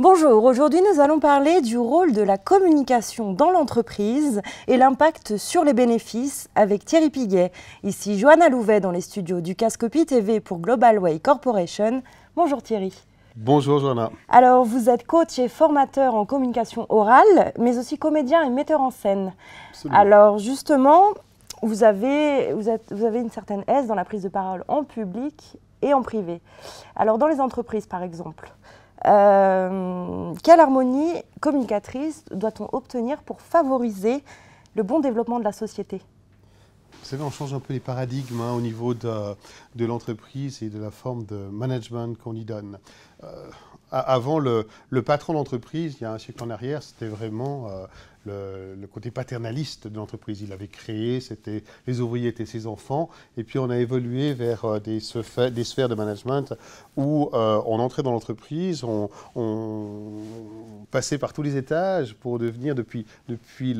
Bonjour, aujourd'hui nous allons parler du rôle de la communication dans l'entreprise et l'impact sur les bénéfices avec Thierry Piguet. Ici Joanna Louvet dans les studios du Cascopi TV pour Global Way Corporation. Bonjour Thierry. Bonjour Joanna. Alors vous êtes coach et formateur en communication orale, mais aussi comédien et metteur en scène. Alors justement, vous avez, vous avez une certaine aise dans la prise de parole en public et en privé. Alors dans les entreprises par exemple, euh, quelle harmonie communicatrice doit-on obtenir pour favoriser le bon développement de la société vous savez, on change un peu les paradigmes hein, au niveau de, l'entreprise et de la forme de management qu'on y donne. Euh, avant le, patron d'entreprise, il y a un siècle en arrière, c'était vraiment euh, le, côté paternaliste de l'entreprise. Il avait créé, c'était les ouvriers étaient ses enfants, et puis on a évolué vers euh, des, sphères, des sphères de management où euh, on entrait dans l'entreprise, on, passait par tous les étages pour devenir depuis, depuis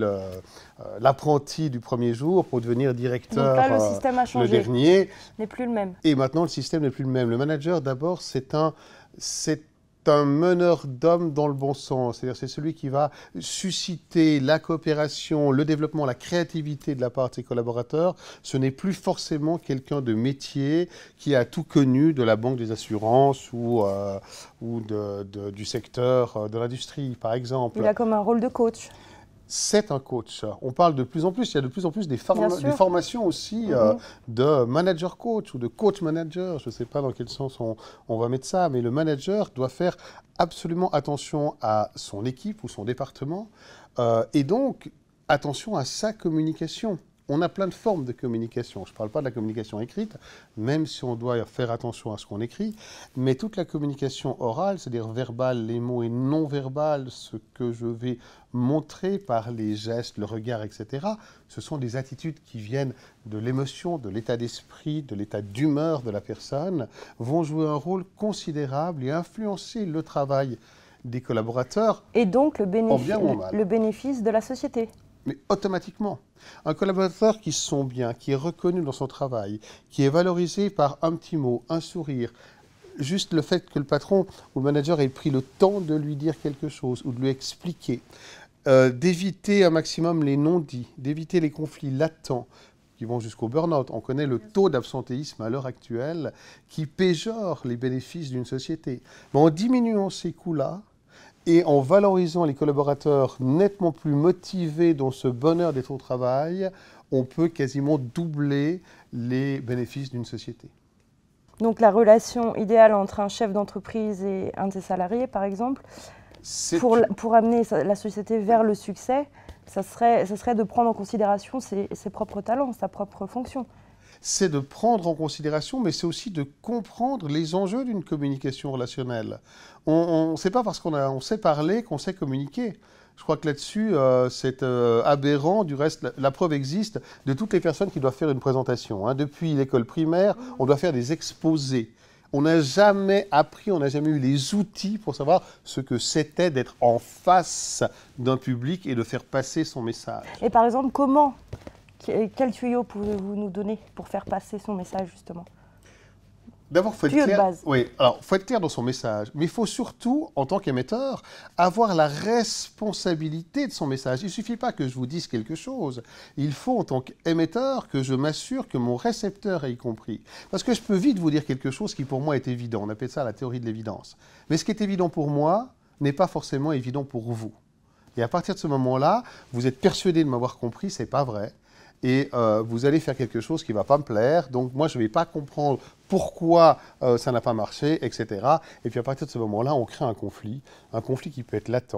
l'apprenti du premier jour, pour devenir directeur. Donc le système a changé. Le dernier n'est plus le même. Et maintenant, le système n'est plus le même. Le manager, d'abord, c'est un, c'est un meneur d'hommes dans le bon sens. cest dire c'est celui qui va susciter la coopération, le développement, la créativité de la part de ses collaborateurs. Ce n'est plus forcément quelqu'un de métier qui a tout connu de la banque des assurances ou, euh, du secteur euh, de l'industrie, par exemple. Il a comme un rôle de coach c'est un coach. On parle de plus en plus, il y a de plus en plus des, formations aussi mhm. euh, de manager coach ou de coach manager. Je ne sais pas dans quel sens on, va mettre ça, mais le manager doit faire absolument attention à son équipe ou son département euh, et donc attention à sa communication on a plein de formes de communication. Je ne parle pas de la communication écrite, même si on doit faire attention à ce qu'on écrit, mais toute la communication orale, c'est-à-dire verbale, les mots et non verbal, ce que je vais montrer par les gestes, le regard, etc., ce sont des attitudes qui viennent de l'émotion, de l'état d'esprit, de l'état d'humeur de la personne, vont jouer un rôle considérable et influencer le travail des collaborateurs. Et donc le le bénéfice de la société mais automatiquement. Un collaborateur qui se sent bien, qui est reconnu dans son travail, qui est valorisé par un petit mot, un sourire, juste le fait que le patron ou le manager ait pris le temps de lui dire quelque chose ou de lui expliquer, euh, d'éviter un maximum les non-dits, d'éviter les conflits latents qui vont jusqu'au burn-out. On connaît le taux d'absentéisme à l'heure actuelle qui péjore les bénéfices d'une société. Mais en diminuant ces coûts-là, et en valorisant les collaborateurs nettement plus motivés dans ce bonheur d'être au travail, on peut quasiment doubler les bénéfices d'une société. Donc la relation idéale entre un chef d'entreprise et un de ses salariés, par exemple, pour, amener la société vers le succès, ça serait, de prendre en considération ses propres talents, sa propre fonction c'est de prendre en considération, mais c'est aussi de comprendre les enjeux d'une communication relationnelle. On ne sait pas parce qu'on sait parler qu'on sait communiquer. Je crois que là-dessus, euh, c'est euh, aberrant. Du reste, la, preuve existe de toutes les personnes qui doivent faire une présentation. Hein. Depuis l'école primaire, on doit faire des exposés. On n'a jamais appris, on n'a jamais eu les outils pour savoir ce que c'était d'être en face d'un public et de faire passer son message. Et par exemple, comment euh, quel tuyau pouvez-vous nous donner pour faire passer son message, justement D'abord, il Oui, alors faut être clair dans son message, mais il faut surtout, en tant qu'émetteur, avoir la responsabilité de son message. Il ne suffit pas que je vous dise quelque chose. Il faut, en tant qu'émetteur, que je m'assure que mon récepteur ait compris, parce que je peux vite vous dire quelque chose qui pour moi est évident. On appelle ça la théorie de l'évidence. Mais ce qui est évident pour moi n'est pas forcément évident pour vous. Et à partir de ce moment-là, vous êtes persuadé de m'avoir compris, c'est pas vrai et euh, vous allez faire quelque chose qui ne va pas me plaire, donc moi je ne vais pas comprendre pourquoi euh, ça n'a pas marché, etc. Et puis à partir de ce moment-là, on crée un conflit, un conflit qui peut être latent,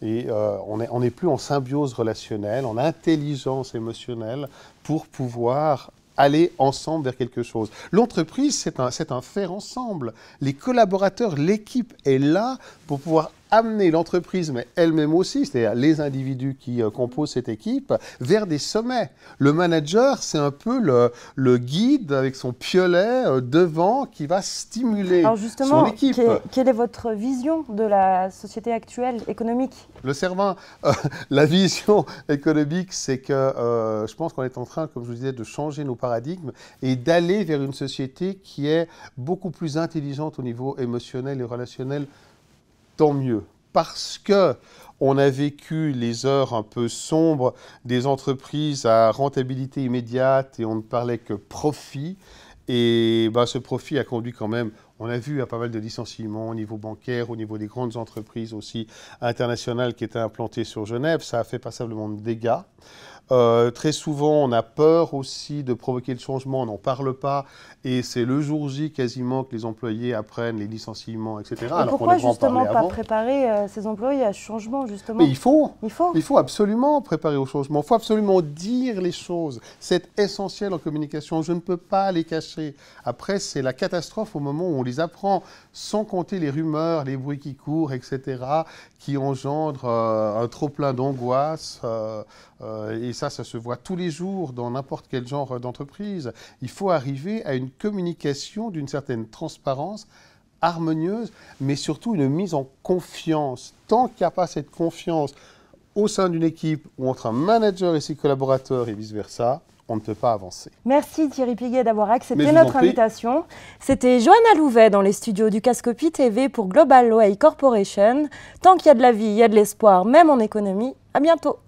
et euh, on n'est plus en symbiose relationnelle, en intelligence émotionnelle, pour pouvoir aller ensemble vers quelque chose. L'entreprise, c'est un, un faire ensemble. Les collaborateurs, l'équipe est là pour pouvoir amener l'entreprise, mais elle-même aussi, c'est-à-dire les individus qui euh, composent cette équipe, vers des sommets. Le manager, c'est un peu le, guide avec son piolet euh, devant qui va stimuler justement, son équipe. Quelle, quelle est votre vision de la société actuelle économique Le servant, euh, la vision économique, c'est que je pense qu'on est en train, comme je vous disais, de changer nos paradigmes et d'aller vers une société qui est beaucoup plus intelligente au niveau émotionnel et relationnel tant mieux. Parce que on a vécu les heures un peu sombres des entreprises à rentabilité immédiate et on ne parlait que profit. Et bah, ce profit a conduit quand même, on a vu, à pas mal de licenciements au niveau bancaire, au niveau des grandes entreprises aussi internationales qui étaient implantées sur Genève. Ça a fait passablement de dégâts. Euh, très souvent, on a peur aussi de provoquer le changement, on n'en parle pas, et c'est le jour J quasiment que les employés apprennent les licenciements, etc. Et alors pourquoi on justement pas préparer euh, ces employés à ce changement justement Mais il faut, il faut, il faut absolument préparer au changement. Il faut absolument dire les choses. C'est essentiel en communication. Je ne peux pas les cacher. Après, c'est la catastrophe au moment où on les apprend, sans compter les rumeurs, les bruits qui courent, etc., qui engendrent euh, un trop plein d'angoisse. et ça, ça se voit tous les jours dans n'importe quel genre d'entreprise. Il faut arriver à une communication d'une certaine transparence harmonieuse, mais surtout une mise en confiance. Tant qu'il n'y a pas cette confiance au sein d'une équipe ou entre un manager et ses collaborateurs et vice-versa, on ne peut pas avancer. Merci Thierry Piguet d'avoir accepté notre invitation. C'était Johanna Louvet dans les studios du Cascopi TV pour Global Way Corporation. Tant qu'il y a de la vie, il y a de l'espoir, même en économie. À bientôt.